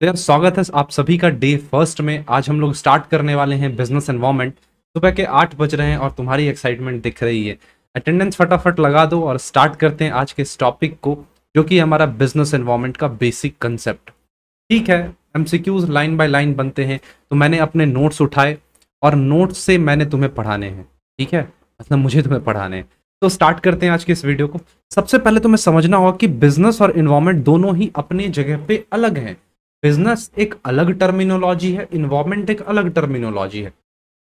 तो यार स्वागत है आप सभी का डे फर्स्ट में आज हम लोग स्टार्ट करने वाले हैं बिजनेस एनवायरमेंट सुबह के आठ बज रहे हैं और तुम्हारी एक्साइटमेंट दिख रही है अटेंडेंस फटाफट लगा दो और स्टार्ट करते हैं आज के इस टॉपिक को जो कि हमारा बिजनेस एनवायरमेंट का बेसिक कंसेप्ट ठीक है एम लाइन बाय लाइन बनते हैं तो मैंने अपने नोट्स उठाए और नोट्स से मैंने तुम्हें पढ़ाने हैं ठीक है मतलब मुझे तुम्हें पढ़ाने हैं तो स्टार्ट करते हैं आज के इस वीडियो को सबसे पहले तुम्हें समझना होगा कि बिजनेस और इन्वायरमेंट दोनों ही अपनी जगह पे अलग हैं बिजनेस एक अलग टर्मिनोलॉजी है इन्वामेंट एक अलग टर्मिनोलॉजी है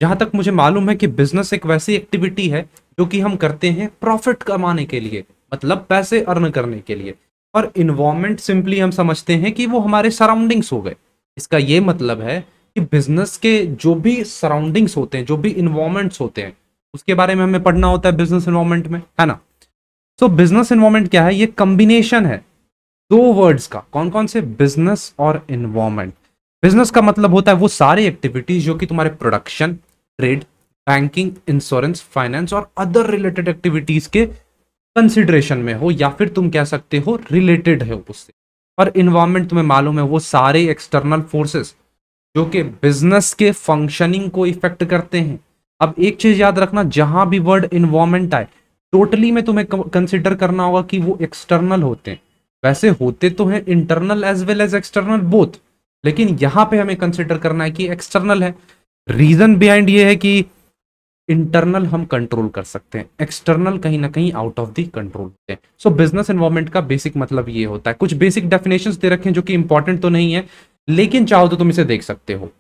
जहाँ तक मुझे मालूम है कि बिजनेस एक वैसी एक्टिविटी है जो कि हम करते हैं प्रॉफिट कमाने के लिए मतलब पैसे अर्न करने के लिए और इन्वामेंट सिंपली हम समझते हैं कि वो हमारे सराउंडिंग्स हो गए इसका ये मतलब है कि बिजनेस के जो भी सराउंडिंग्स होते हैं जो भी इन्वामेंट्स होते हैं उसके बारे में हमें पढ़ना होता है बिजनेस इन्वामेंट में है ना सो बिजनेस इन्वामेंट क्या है ये कम्बिनेशन है दो वर्ड्स का कौन कौन से बिजनेस और इन्वॉर्मेंट बिजनेस का मतलब होता है वो सारी एक्टिविटीज जो कि तुम्हारे production trade banking insurance finance और अदर रिलेटेड एक्टिविटीज के कंसिडरेशन में हो या फिर तुम कह सकते हो रिलेटेड है उससे और इन्वायरमेंट तुम्हें मालूम है वो सारे एक्सटर्नल फोर्सेस जो कि बिजनेस के फंक्शनिंग को इफेक्ट करते हैं अब एक चीज याद रखना जहां भी वर्ड इन्वायरमेंट आए टोटली में तुम्हें कंसिडर करना होगा कि वो एक्सटर्नल होते हैं वैसे होते तो हैं internal as well as external both लेकिन यहां पे हमें कंसिडर करना है कि एक्सटर्नल है रीजन बिहाइंड ये है कि इंटरनल हम कंट्रोल कर सकते हैं एक्सटर्नल कहीं ना कहीं आउट ऑफ दी कंट्रोल होते हैं सो बिजनेस इन्वॉल्वमेंट का बेसिक मतलब ये होता है कुछ बेसिक डेफिनेशन दे रखे जो कि इंपॉर्टेंट तो नहीं है लेकिन चाहो तो तुम इसे देख सकते हो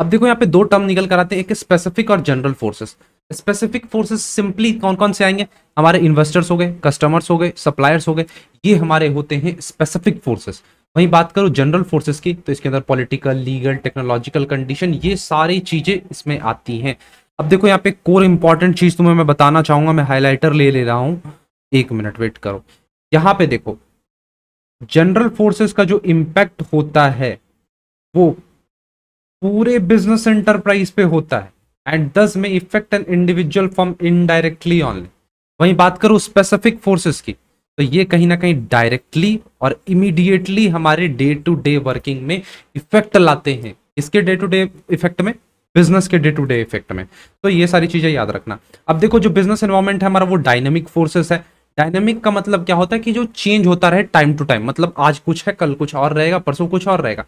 अब देखो यहाँ पे दो टर्म निकल कर आते हैं एक स्पेसिफिक और general forces specific forces simply कौन कौन से आएंगे हमारे इन्वेस्टर्स हो गए कस्टमर्स हो गए सप्लायर्स हो गए ये हमारे होते हैं स्पेसिफिक फोर्सेस वहीं बात करूँ जनरल फोर्सेस की तो इसके अंदर पॉलिटिकल लीगल टेक्नोलॉजिकल कंडीशन ये सारी चीज़ें इसमें आती हैं अब देखो यहाँ पे कोर इंपॉर्टेंट चीज़ तुम्हें मैं बताना चाहूंगा मैं हाईलाइटर ले ले रहा हूँ एक मिनट वेट करो यहाँ पे देखो जनरल फोर्सेस का जो इम्पैक्ट होता है वो पूरे बिजनेस एंटरप्राइज पे होता है एंड दस में effect an individual firm indirectly only वही बात करूँ स्पेसिफिक फोर्सेस की तो ये कहीं ना कहीं डायरेक्टली और इमीडिएटली हमारे डे टू डे वर्किंग में इफेक्ट लाते हैं इसके डे टू डे इफेक्ट में बिजनेस के डे टू डे इफेक्ट में तो ये सारी चीज़ें याद रखना अब देखो जो बिजनेस इन्वायरमेंट है हमारा वो डायनेमिक फोर्सेस है डायनेमिक का मतलब क्या होता है कि जो चेंज होता रहे टाइम टू टाइम मतलब आज कुछ है कल कुछ और रहेगा परसों कुछ और रहेगा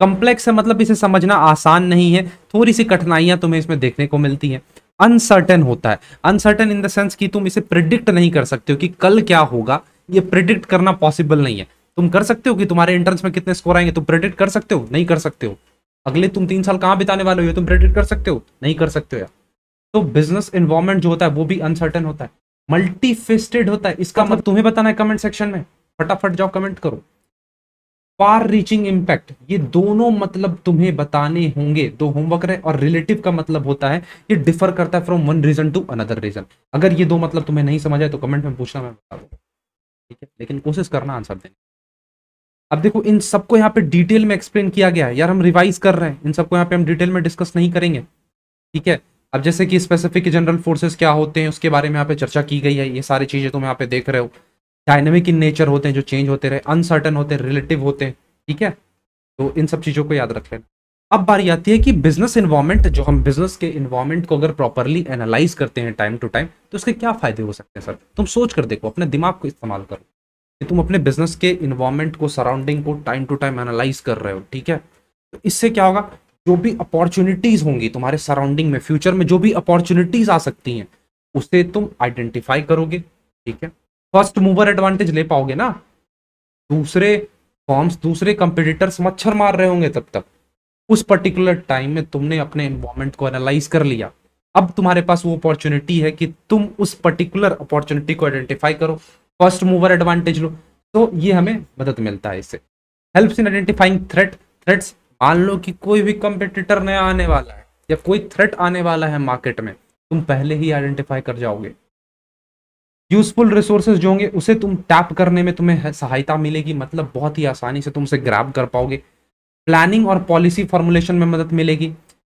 कॉम्प्लेक्स है मतलब इसे समझना आसान नहीं है थोड़ी सी कठिनाइयां तुम्हें इसमें देखने को मिलती हैं अनसर्टन होता है अनसर्टन इन द सेंस कि तुम इसे प्रिडिक्ट नहीं कर सकते हो कि कल क्या होगा ये प्रिडिक्ट करना पॉसिबल नहीं है तुम कर सकते हो कि तुम्हारे इंटर्न्स में कितने स्कोर आएंगे तुम प्रिडिक्ट कर सकते हो नहीं कर सकते हो अगले तुम तीन साल कहाँ बिताने वाले हो तुम प्रिडिक्ट कर सकते हो नहीं कर सकते हो यार तो बिजनेस इन्वॉर्मेंट जो होता है वो भी अनसर्टन होता है मल्टीफेस्टेड होता है इसका मतलब तुम्हें बताना है कमेंट सेक्शन में फटाफट जाओ कमेंट करो फार रीचिंग इम्पैक्ट ये दोनों मतलब तुम्हें बताने होंगे दो होमवर्क रहे और रिलेटिव का मतलब होता है ये डिफर करता है from one region to another region अगर ये दो मतलब तुम्हें नहीं समझ आए तो कमेंट में पूछना मैं बता दूँ ठीक है लेकिन कोशिश करना आंसर देने अब देखो इन सबको यहाँ पे डिटेल में एक्सप्लेन किया गया है यार हम रिवाइज कर रहे हैं इन सबको यहाँ पे हम डिटेल में डिस्कस नहीं करेंगे ठीक है अब जैसे कि स्पेसिफिक जनरल फोर्सेस क्या होते हैं उसके बारे में यहाँ पे चर्चा की गई है ये सारी चीज़ें तुम यहाँ पे देख रहे हो डायनेमिक इन नेचर होते हैं जो चेंज होते रहे अनसर्टन होते हैं रिलेटिव होते हैं ठीक है तो इन सब चीज़ों को याद रख लेना अब बारी आती है कि बिजनेस इन्वायरमेंट जो हम बिजनेस के इन्वायरमेंट को अगर प्रॉपरली एनालाइज करते हैं टाइम टू टाइम तो उसके क्या फायदे हो सकते हैं सर तुम सोच कर देखो अपने दिमाग को इस्तेमाल करो कि तुम अपने बिजनेस के इन्वायरमेंट को सराउंडिंग को टाइम टू टाइम एनालाइज कर रहे हो ठीक है तो इससे क्या होगा जो भी अपॉर्चुनिटीज होंगी तुम्हारे सराउंडिंग में फ्यूचर में जो भी अपॉर्चुनिटीज आ सकती हैं उसे तुम आइडेंटिफाई करोगे ठीक है फर्स्ट मूवर एडवांटेज ले पाओगे ना दूसरे फॉर्म्स दूसरे कंपिटिटर्स मच्छर मार रहे होंगे तब तक उस पर्टिकुलर टाइम में तुमने अपने इन्वायरमेंट को एनालाइज कर लिया अब तुम्हारे पास वो अपॉर्चुनिटी है कि तुम उस पर्टिकुलर अपॉर्चुनिटी को आइडेंटिफाई करो फर्स्ट मूवर एडवांटेज लो तो ये हमें मदद मिलता है इससे help in identifying threat threats मान लो कि कोई भी कंपिटिटर नया आने वाला है या कोई थ्रेट आने वाला है मार्केट में तुम पहले ही आइडेंटिफाई कर जाओगे यूजफुल रिसोर्सेज जो होंगे उसे तुम टैप करने में तुम्हें सहायता मिलेगी मतलब बहुत ही आसानी से तुम उसे ग्रैप कर पाओगे प्लानिंग और पॉलिसी फॉर्मुलेशन में मदद मिलेगी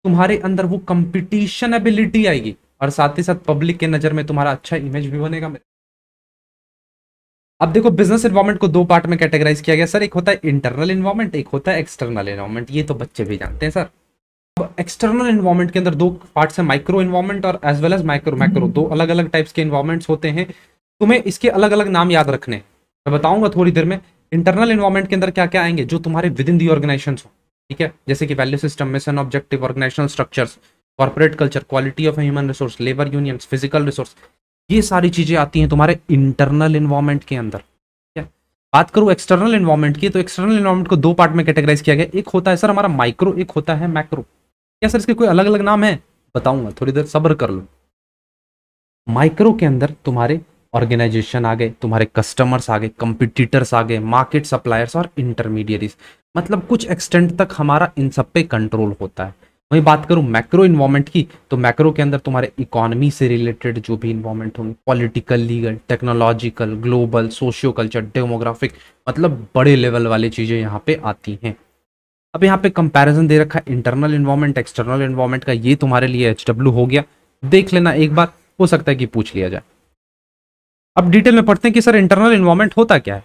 तुम्हारे अंदर वो कंपटीशन एबिलिटी आएगी और साथ ही साथ पब्लिक के नज़र में तुम्हारा अच्छा इमेज भी बनेगा अब देखो बिजनेस इन्वायरमेंट को दो पार्ट में कैटेगराइज किया गया सर एक होता है इंटरनल इन्वायरमेंट एक होता है एक्सटर्नल इन्वायरमेंट ये तो बच्चे भी जानते हैं सर एक्सटर्नल इन्वायरमेंट के अंदर दो पार्ट्स हैं माइक्रो इन्वायरमेंट और as well as micro micro दो अलग अलग टाइप्स के इन्वायरमेंट्स होते हैं तुम्हें इसके अलग अलग नाम याद रखने मैं बताऊंगा थोड़ी देर में इंटरनल इन्वायरमेंट के अंदर क्या क्या आएंगे जो तुम्हारे विद इन दी ऑर्गेनाइजेशन हो ठीक है जैसे कि value system mission objective organisational structures corporate culture quality of human resource labour union physical resource ये सारी चीज़ें आती हैं तुम्हारे इंटरनल इन्वायरमेंट के अंदर बात करूँ एक्सटर्नल इन्वायरमेंट की तो एक्सटर्नल इन्वायरमेंट को दो पार्ट में कैटेगराइज किया गया एक होता है सर हमारा माइक्रो एक होता है मैक्रो या सर इसके कोई अलग अलग नाम है बताऊंगा थोड़ी देर सब्र कर लो माइक्रो के अंदर तुम्हारे ऑर्गेनाइजेशन आ गए तुम्हारे कस्टमर्स आ गए कंपिटिटर्स आ गए मार्केट सप्लायर्स और इंटरमीडियरीज मतलब कुछ एक्सटेंट तक हमारा इन सब पे कंट्रोल होता है वहीं बात करूं मैक्रो इन्वॉर्मेंट की तो मैक्रो के अंदर तुम्हारे इकोनॉमी से रिलेटेड जो भी इन्वॉर्मेंट होंगे political legal technological global socio culture demographic मतलब बड़े लेवल वाली चीज़ें यहाँ पे आती हैं अब यहाँ पे कंपैरिजन दे रखा है इंटरनल इन्वायरमेंट एक्सटर्नल इन्वायरमेंट का ये तुम्हारे लिए एच हो गया देख लेना एक बार हो सकता है कि पूछ लिया जाए अब डिटेल में पढ़ते हैं कि सर इंटरनल इन्वायरमेंट होता क्या है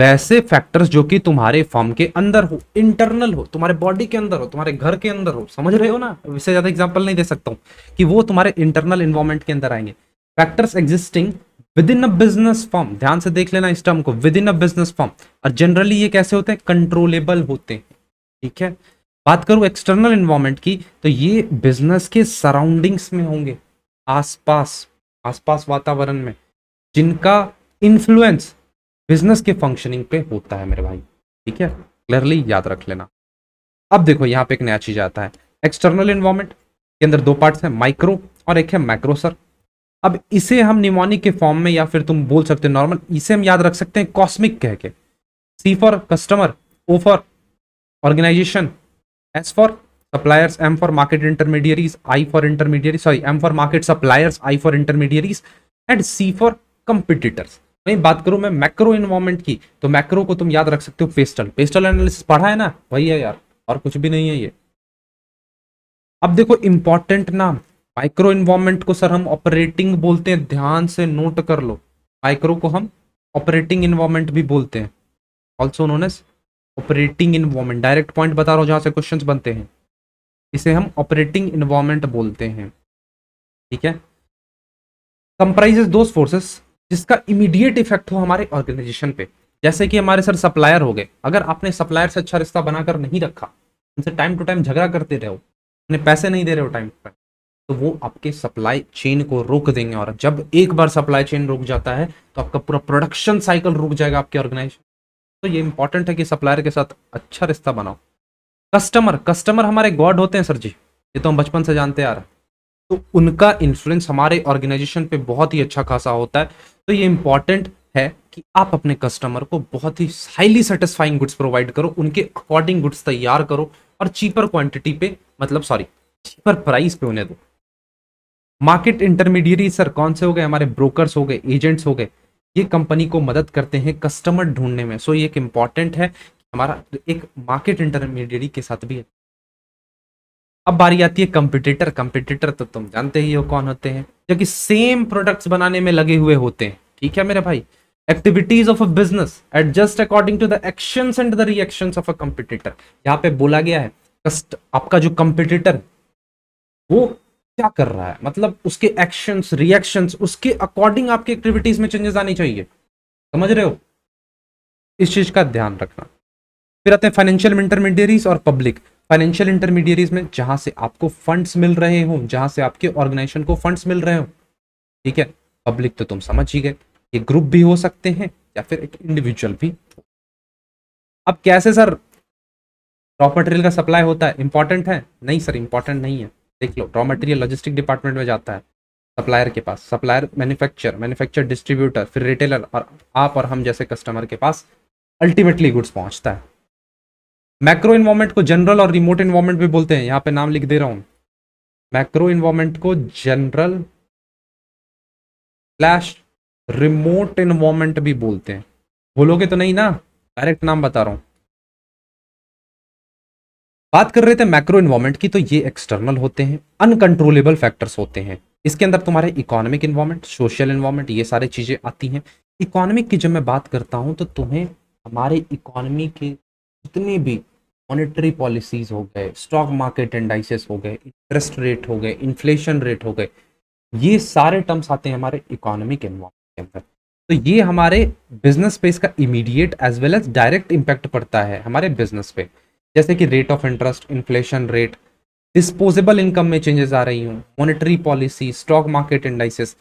वैसे फैक्टर्स जो कि तुम्हारे फॉर्म के अंदर हो इंटरनल हो तुम्हारे बॉडी के अंदर हो तुम्हारे घर के अंदर हो समझ रहे हो ना इससे ज़्यादा एग्जाम्पल नहीं दे सकता हूँ कि वो तुम्हारे इंटरनल इन्वायरमेंट के अंदर आएंगे factors existing within a business firm ध्यान से देख लेना इस टर्म को within a business firm और जनरली ये कैसे होते हैं कंट्रोलेबल होते हैं ठीक है बात करूं एक्सटर्नल इन्वायरमेंट की तो ये बिजनेस के सराउंडिंग्स में होंगे आसपास आसपास वातावरण में जिनका इन्फ्लुएंस बिजनेस के फंक्शनिंग पे होता है मेरे भाई ठीक है क्लियरली याद रख लेना अब देखो यहाँ पे एक नया चीज आता है एक्सटर्नल इन्वायरमेंट के अंदर दो पार्ट्स हैं माइक्रो और एक है मैक्रो सर अब इसे हम निमोनिक के फॉर्म में या फिर तुम बोल सकते हो नॉर्मल इसे हम याद रख सकते हैं कॉस्मिक कह के C for customer O for organisation S for suppliers M for market intermediaries I for intermediary sorry M for market suppliers I for intermediaries and C for competitors वहीं बात करूं मैं मैक्रो इन्वायरमेंट की तो macro को तुम याद रख सकते हो पेस्टल पेस्टल एनालिसिस पढ़ा है ना वही है यार और कुछ भी नहीं है ये अब देखो इंपॉर्टेंट नाम माइक्रो इन्वायरमेंट को सर हम ऑपरेटिंग बोलते हैं ध्यान से नोट कर लो माइक्रो को हम ऑपरेटिंग इन्वायरमेंट भी बोलते हैं also known as operating environment direct point बता रहा हूँ जहाँ से क्वेश्चन बनते हैं इसे हम ऑपरेटिंग इन्वॉर्मेंट बोलते हैं ठीक है कंप्राइजेज दो फोर्सेस जिसका इमीडिएट इफेक्ट हो हमारे ऑर्गेनाइजेशन पे जैसे कि हमारे सर सप्लायर हो गए अगर आपने सप्लायर से अच्छा रिश्ता बनाकर नहीं रखा उनसे टाइम टू टाइम झगड़ा करते रहे उन्हें पैसे नहीं दे रहे हो टाइम टू टाइम तो वो आपके सप्लाई चेन को रोक देंगे और जब एक बार सप्लाई चेन रुक जाता है तो आपका पूरा प्रोडक्शन साइकिल रुक जाएगा आपके ऑर्गेनाइजेशन तो ये इंपॉर्टेंट है कि सप्लायर के साथ अच्छा रिश्ता बनाओ कस्टमर कस्टमर हमारे गॉड होते हैं सर जी ये तो हम बचपन से जानते आ रहे तो उनका इन्फ्लुएंस हमारे ऑर्गेनाइजेशन पे बहुत ही अच्छा खासा होता है तो ये इंपॉर्टेंट है कि आप अपने कस्टमर को बहुत ही हाईली सेटिस्फाइंग गुड्स प्रोवाइड करो उनके अकॉर्डिंग गुड्स तैयार करो और चीपर क्वांटिटी पे मतलब सॉरी चीपर प्राइस पे उन्हें दो मार्केट इंटरमीडिएट सर कौन से हो गए हमारे ब्रोकर्स हो गए एजेंट्स हो गए ये कंपनी को मदद करते हैं कस्टमर ढूंढने में सो ये एक इम्पॉर्टेंट है हमारा एक मार्केट इंटरमीडिएट के साथ भी है अब बारी आती है कंपिटेटर कंपिटेटर तो तुम जानते ही हो कौन होते हैं जो कि सेम प्रोडक्ट्स बनाने में लगे हुए होते हैं ठीक है मेरे भाई activities of a business adjust according to the action and the reaction of a competitor यहाँ पे बोला गया है कस्ट आपका जो कंपिटिटर वो क्या कर रहा है मतलब उसके एक्शंस रिएक्शंस उसके अकॉर्डिंग आपकी एक्टिविटीज में चेंजेस आनी चाहिए समझ रहे हो इस चीज का ध्यान रखना फिर आते हैं फाइनेंशियल इंटरमीडियरीज और पब्लिक फाइनेंशियल इंटरमीडियरीज में जहां से आपको फंड्स मिल रहे हो जहां से आपके ऑर्गेनाइजेशन को फंड्स मिल रहे हो ठीक है पब्लिक तो तुम समझ ही गए ये ग्रुप भी हो सकते हैं या फिर एक इंडिविजुअल भी अब कैसे सर रॉ मटेरियल का सप्लाई होता है इंपॉर्टेंट है नहीं सर इंपॉर्टेंट नहीं है देख लो रॉ मटेरियल लॉजिस्टिक डिपार्टमेंट में जाता है सप्लायर के पास सप्लायर मैन्युफैक्चर मैन्युफैक्चर डिस्ट्रीब्यूटर फिर रिटेलर और आप और हम जैसे कस्टमर के पास अल्टीमेटली गुड्स पहुंचता है मैक्रो इन्वॉर्मेंट को जनरल और रिमोट इन्वॉर्मेंट भी बोलते हैं यहाँ पे नाम लिख दे रहा हूँ मैक्रो इन्वॉर्मेंट को जनरल स्लैश रिमोट इन्वॉर्मेंट भी बोलते हैं बोलोगे तो नहीं ना डायरेक्ट नाम बता रहा हूँ बात कर रहे थे मैक्रो इन्वायरमेंट की तो ये एक्सटर्नल होते हैं अनकंट्रोलेबल फैक्टर्स होते हैं इसके अंदर तुम्हारे इकोनॉमिक इन्वायरमेंट सोशल इन्वायरमेंट ये सारी चीज़ें आती हैं इकोनॉमिक की जब मैं बात करता हूँ तो तुम्हें हमारे इकोनॉमी के जितने भी मॉनेटरी पॉलिसीज़ हो गए स्टॉक मार्केट एंडाइसिस हो गए इंटरेस्ट रेट हो गए इन्फ्लेशन रेट हो गए ये सारे टर्म्स आते हैं हमारे इकोनॉमिक इन्वायरमेंट के अंदर तो ये हमारे बिजनेस पे इसका immediate as well as direct impact पड़ता है हमारे बिजनेस पे जैसे कि rate of interest inflation rate disposable income में चेंजेस आ रही हूँ monetary policy stock market indices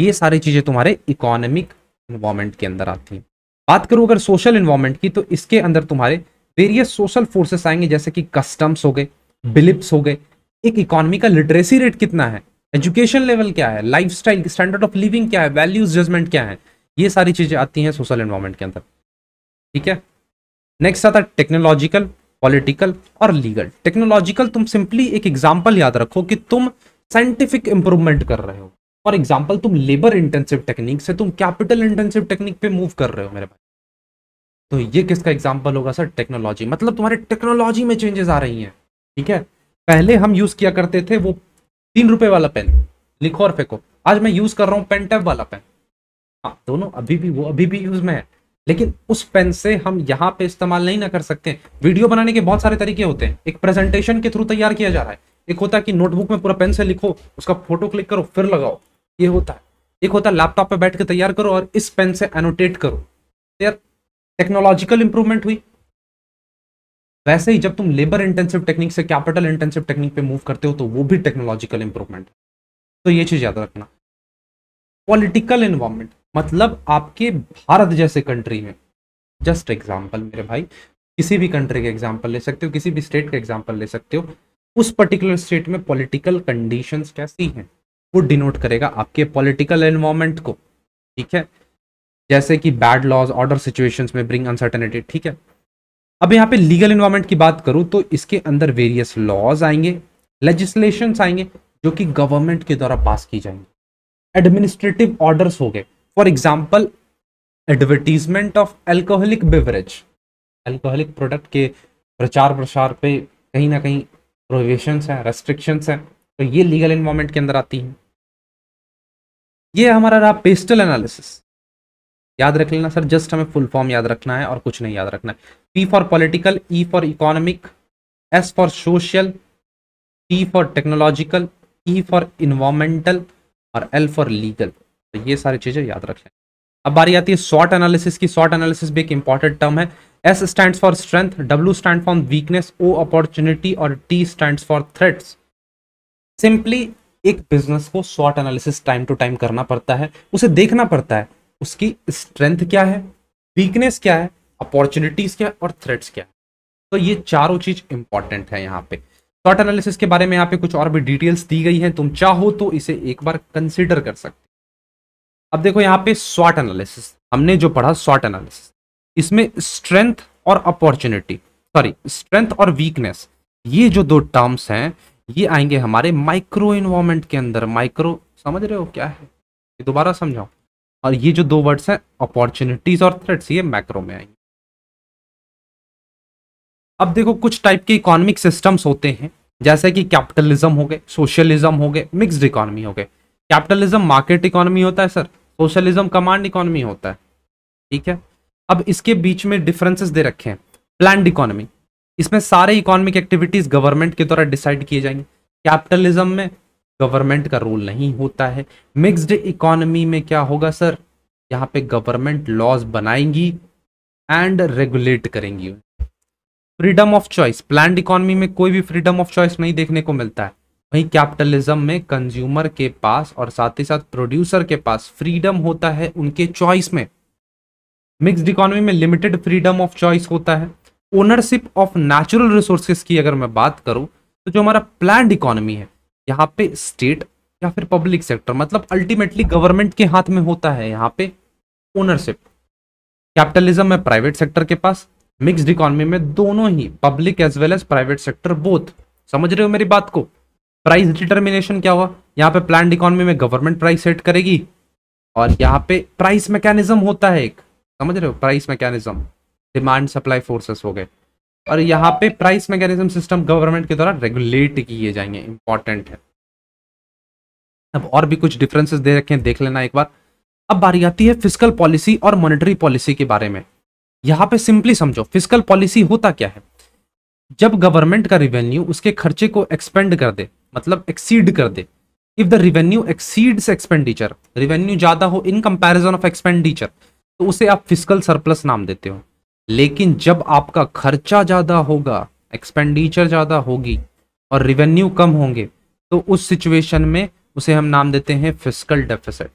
ये सारी चीज़ें तुम्हारे इकोनॉमिक इन्वॉर्मेंट के अंदर आती हैं बात करूँ अगर सोशल इन्वॉर्मेंट की तो इसके अंदर तुम्हारे वेरियस सोशल फोर्सेस आएंगे जैसे कि कस्टम्स हो गए बिलिप्स हो गए एक इकोनॉमी का लिटरेसी रेट कितना है एजुकेशन लेवल क्या है life style standard of living क्या है वैल्यूज जजमेंट क्या है ये सारी चीज़ें आती हैं सोशल इन्वॉर्मेंट के अंदर ठीक है नेक्स्ट आता है टेक्नोलॉजिकल पॉलिटिकल और लीगल टेक्नोलॉजिकल तुम सिंपली एक एग्जाम्पल याद रखो कि तुम साइंटिफिक इंप्रूवमेंट कर रहे हो फॉर एग्जाम्पल तुम लेबर इंटेंसिव टेक्निक से तुम कैपिटल इंटेंसिव टेक्निक पे मूव कर रहे हो मेरे भाई तो ये किसका एग्जाम्पल होगा सर टेक्नोलॉजी मतलब तुम्हारे टेक्नोलॉजी में चेंजेस आ रही हैं ठीक है पहले हम यूज किया करते थे वो तीन रुपए वाला पेन लिखो और फेंको आज मैं यूज कर रहा हूँ पेन टैप वाला पेन हाँ दोनों अभी भी वो अभी भी यूज में है लेकिन उस पेन से हम यहाँ पे इस्तेमाल नहीं ना कर सकते वीडियो बनाने के बहुत सारे तरीके होते हैं एक प्रेजेंटेशन के थ्रू तैयार किया जा रहा है एक होता है कि नोटबुक में पूरा पेन से लिखो उसका फोटो क्लिक करो फिर लगाओ ये होता है एक होता है लैपटॉप पे बैठ के तैयार करो और इस पेन से एनोटेट करो यार टेक्नोलॉजिकल इंप्रूवमेंट हुई वैसे ही जब तुम लेबर इंटेंसिव टेक्निक से कैपिटल इंटेंसिव टेक्निक पे मूव करते हो तो वो भी टेक्नोलॉजिकल इंप्रूवमेंट तो ये चीज़ याद रखना पॉलिटिकल इन्वायरमेंट मतलब आपके भारत जैसे कंट्री में जस्ट एग्जाम्पल मेरे भाई किसी भी कंट्री के एग्जाम्पल ले सकते हो किसी भी स्टेट का एग्जाम्पल ले सकते हो उस पर्टिकुलर स्टेट में पॉलिटिकल कंडीशंस कैसी हैं वो डिनोट करेगा आपके पॉलिटिकल एनवायरमेंट को ठीक है जैसे कि बैड लॉज ऑर्डर सिचुएशंस में ब्रिंग अनसर्टेनिटी ठीक है अब यहाँ पे लीगल एनवायरमेंट की बात करूँ तो इसके अंदर वेरियस लॉज आएंगे लेजिस्लेशन आएंगे जो कि गवर्नमेंट के द्वारा पास की जाएंगे एडमिनिस्ट्रेटिव ऑर्डर्स हो गए for example advertisement of alcoholic beverage alcoholic product के प्रचार प्रसार पे कहीं ना कहीं प्रोविशंस हैं रेस्ट्रिक्शंस हैं तो ये लीगल इन्वामेंट के अंदर आती हैं ये हमारा रहा पेस्टल एनालिसिस याद रख लेना सर जस्ट हमें फुल फॉर्म याद रखना है और कुछ नहीं याद रखना है P for political E for economic S for social T for technological E for environmental और एल फॉर लीगल तो ये सारी चीज़ें याद रखें अब बारी आती है शॉर्ट एनालिसिस की शॉर्ट एनालिसिस भी एक इंपॉर्टेंट टर्म है S stand for strength W stand for weakness O opportunity और T stand for threats simply एक बिजनेस को SWOT analysis time to time करना पड़ता है उसे देखना पड़ता है उसकी स्ट्रेंथ क्या है वीकनेस क्या है अपॉर्चुनिटीज क्या है और थ्रेट्स क्या है तो ये चारों चीज इंपॉर्टेंट है यहाँ पे शॉर्ट एनालिसिस के बारे में यहाँ पे कुछ और भी डिटेल्स दी गई हैं तुम चाहो तो इसे एक बार कंसिडर कर सकते अब देखो यहाँ पे स्वाट एनालिसिस हमने जो पढ़ा स्वाट एनालिसिस इसमें स्ट्रेंथ और अपॉर्चुनिटी सॉरी स्ट्रेंथ और वीकनेस ये जो दो टर्म्स हैं ये आएंगे हमारे माइक्रो इन्वायरमेंट के अंदर माइक्रो समझ रहे हो क्या है ये दोबारा समझाओ और ये जो दो वर्ड्स हैं अपॉर्चुनिटीज और थ्रेट्स ये मैक्रो में आएंगे अब देखो कुछ टाइप के इकोनॉमिक सिस्टम्स होते हैं जैसे कि कैपिटलिज्म हो गए सोशलिज्म हो गए मिक्सड इकोनॉमी हो गए कैपिटलिज्म मार्केट इकोनॉमी होता है सर सोशलिज्म कमांड इकोनॉमी होता है ठीक है अब इसके बीच में डिफरेंसेस दे रखे हैं प्लैंड इकोनॉमी इसमें सारे इकोनॉमिक एक्टिविटीज गवर्नमेंट के द्वारा डिसाइड किए जाएंगे कैपिटलिज्म में गवर्नमेंट का रोल नहीं होता है मिक्सड इकोनॉमी में क्या होगा सर यहाँ पे गवर्नमेंट लॉज बनाएंगी एंड रेगुलेट करेंगी freedom of choice plan economy में कोई भी फ्रीडम ऑफ चॉइस नहीं देखने को मिलता है वहीं कैपिटलिज्म में कंज्यूमर के पास और साथ ही साथ प्रोड्यूसर के पास फ्रीडम होता है उनके चॉइस में मिक्स्ड इकोनॉमी में लिमिटेड फ्रीडम ऑफ चॉइस होता है ओनरशिप ऑफ नेचुरल रिसोर्सेज की अगर मैं बात करूं तो जो हमारा प्लान इकोनॉमी है यहाँ पे स्टेट या फिर पब्लिक सेक्टर मतलब अल्टीमेटली गवर्नमेंट के हाथ में होता है यहाँ पे ओनरशिप कैपिटलिज्म में प्राइवेट सेक्टर के पास मिक्स्ड इकोनॉमी में दोनों ही public as well as private sector both समझ रहे हो मेरी बात को प्राइस डिटर्मिनेशन क्या हुआ यहाँ पे प्लान इकोनॉमी में गवर्नमेंट प्राइस सेट करेगी और यहाँ पे प्राइस मैकेनिज्म होता है एक समझ रहे हो price mechanism demand supply forces हो गए और यहाँ पे प्राइस मैकेनिज्म सिस्टम गवर्नमेंट के द्वारा रेगुलेट किए जाएंगे इंपॉर्टेंट है अब और भी कुछ डिफरेंसेस दे रखे हैं देख लेना एक बार अब बारी आती है फिजिकल पॉलिसी और मॉनेटरी पॉलिसी के बारे में यहाँ पे सिंपली समझो फिजिकल पॉलिसी होता क्या है जब गवर्नमेंट का रिवेन्यू उसके खर्चे को एक्सपेंड कर दे मतलब एक्सीड कर दे if the revenue exceeds expenditure revenue ज्यादा हो इन कंपैरिजन ऑफ एक्सपेंडिचर तो उसे आप फिजिकल सरप्लस नाम देते हो लेकिन जब आपका खर्चा ज्यादा होगा एक्सपेंडिचर ज्यादा होगी और रिवेन्यू कम होंगे तो उस सिचुएशन में उसे हम नाम देते हैं फिजिकल डेफिसिट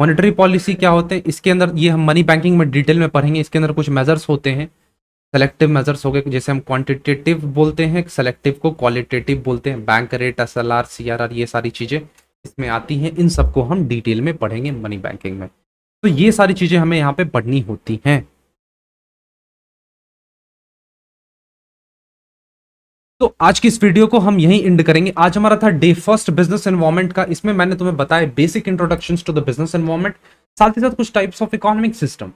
मॉनेटरी पॉलिसी क्या होते हैं इसके अंदर ये हम मनी बैंकिंग में डिटेल में पढ़ेंगे इसके अंदर कुछ मेजर्स होते हैं सेलेक्टिव मेजर्स हो गए जैसे हम क्वांटिटेटिव बोलते हैं सेलेक्टिव को क्वालिटेटिव बोलते हैं बैंक रेट एस एल ये सारी चीज़ें इसमें आती हैं इन सबको हम डिटेल में पढ़ेंगे मनी बैंकिंग में तो ये सारी चीज़ें हमें यहाँ पे पढ़नी होती हैं तो आज की इस वीडियो को हम यहीं एंड करेंगे आज हमारा था डे फर्स्ट बिजनेस इन्वॉर्मेंट का इसमें मैंने तुम्हें बताया basic introduction to the business environment साथ ही साथ कुछ types of economic system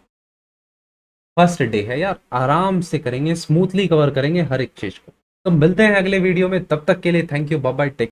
first day है यार आराम से करेंगे स्मूथली कवर करेंगे हर एक चीज को तो मिलते हैं अगले वीडियो में तब तक के लिए थैंक यू बाय टेक